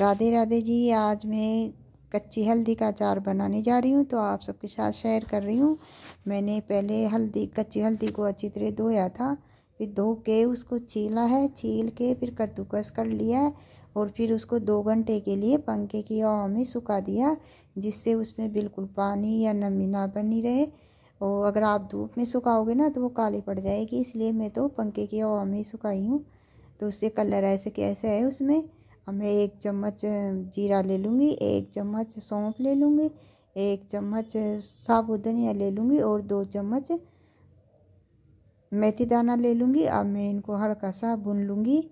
राधे राधे जी आज मैं कच्ची हल्दी का अचार बनाने जा रही हूँ तो आप सबके साथ शेयर कर रही हूँ मैंने पहले हल्दी कच्ची हल्दी को अच्छी तरह धोया था फिर धो के उसको छीला है छील के फिर कद्दूकस कर लिया है और फिर उसको दो घंटे के लिए पंखे की हवा में सुखा दिया जिससे उसमें बिल्कुल पानी या नमी ना बनी रहे और अगर आप धूप में सुखाओगे ना तो वो काली पड़ जाएगी इसलिए मैं तो पंखे की हवा में सुखाई हूँ तो उससे कलर ऐसे कैसे है उसमें अब मैं एक चम्मच जीरा ले लूँगी एक चम्मच सौंफ ले लूँगी एक चम्मच साबुत धनिया ले लूँगी और दो चम्मच मेथी दाना ले लूँगी अब मैं इनको हल्का सा भून लूँगी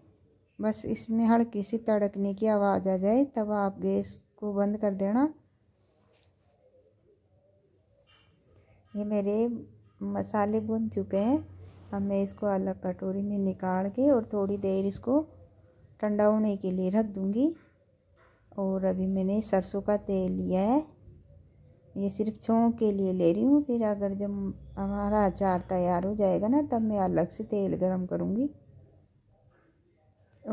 बस इसमें हल्की सी तड़कने की आवाज़ आ जाए तब आप गैस को बंद कर देना ये मेरे मसाले भुन चुके हैं अब मैं इसको अलग कटोरी में निकाल के और थोड़ी देर इसको ठंडा होने के लिए रख दूँगी और अभी मैंने सरसों का तेल लिया है ये सिर्फ छोंक के लिए ले रही हूँ फिर अगर जब हमारा अचार तैयार हो जाएगा ना तब मैं अलग से तेल गरम करूँगी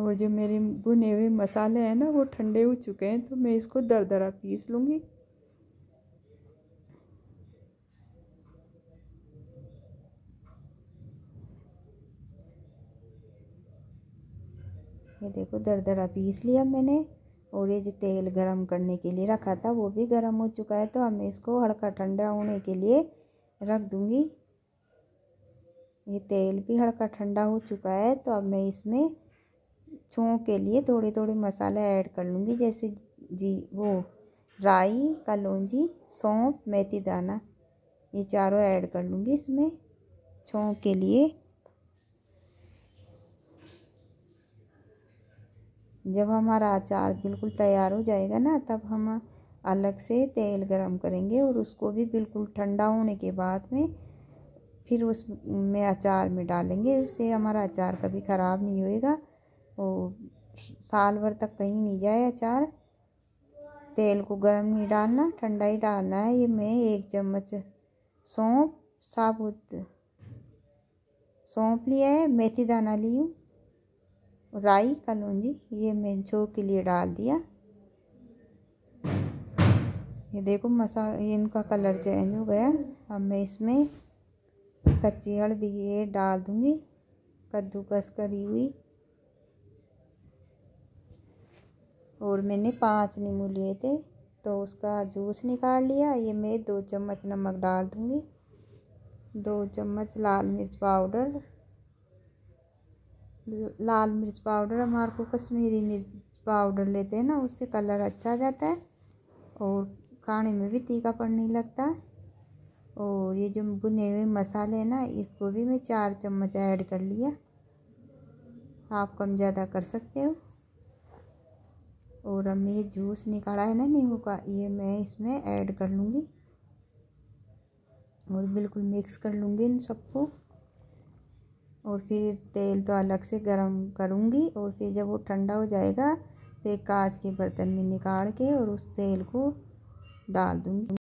और जो मेरे भुने हुए मसाले हैं ना वो ठंडे हो चुके हैं तो मैं इसको दर दरा पीस लूँगी ये देखो दरदरा पीस लिया मैंने और ये जो तेल गरम करने के लिए रखा था वो भी गरम हो चुका है तो अब मैं इसको हल्का ठंडा होने के लिए रख दूँगी ये तेल भी हल्का ठंडा हो चुका है तो अब मैं इसमें छोंक के लिए थोड़े थोड़े मसाला ऐड कर लूँगी जैसे जी वो राई कलौजी सौंप मेथी दाना ये चारों ऐड कर लूँगी इसमें छोंक के लिए जब हमारा अचार बिल्कुल तैयार हो जाएगा ना तब हम अलग से तेल गरम करेंगे और उसको भी बिल्कुल ठंडा होने के बाद में फिर उस में अचार में डालेंगे उससे हमारा अचार कभी ख़राब नहीं होएगा और साल भर तक कहीं नहीं जाए अचार तेल को गर्म नहीं डालना ठंडा ही डालना है ये मैं एक चम्मच सौंप साबुत सौंप लिया है मेथी दाना ली हूँ राई कलौजी ये मैं जो के लिए डाल दिया ये देखो मसाला ये इनका कलर चेंज हो गया अब मैं इसमें कच्ची हल्दी ये डाल दूँगी कद्दूकस करी हुई और मैंने पांच नींबू लिए थे तो उसका जूस निकाल लिया ये मैं दो चम्मच नमक डाल दूँगी दो चम्मच लाल मिर्च पाउडर लाल मिर्च पाउडर हम हमारे को कश्मीरी मिर्च पाउडर लेते हैं ना उससे कलर अच्छा आ जाता है और खाने में भी तीखापन नहीं लगता है और ये जो भुने हुए मसाले हैं ना इसको भी मैं चार चम्मच ऐड कर लिया आप कम ज़्यादा कर सकते हो और हमने ये जूस निकाला है ना नींबू का ये मैं इसमें ऐड कर लूँगी और बिल्कुल मिक्स कर लूँगी इन सबको और फिर तेल तो अलग से गरम करूँगी और फिर जब वो ठंडा हो जाएगा तो एक कांच के बर्तन में निकाल के और उस तेल को डाल दूँगी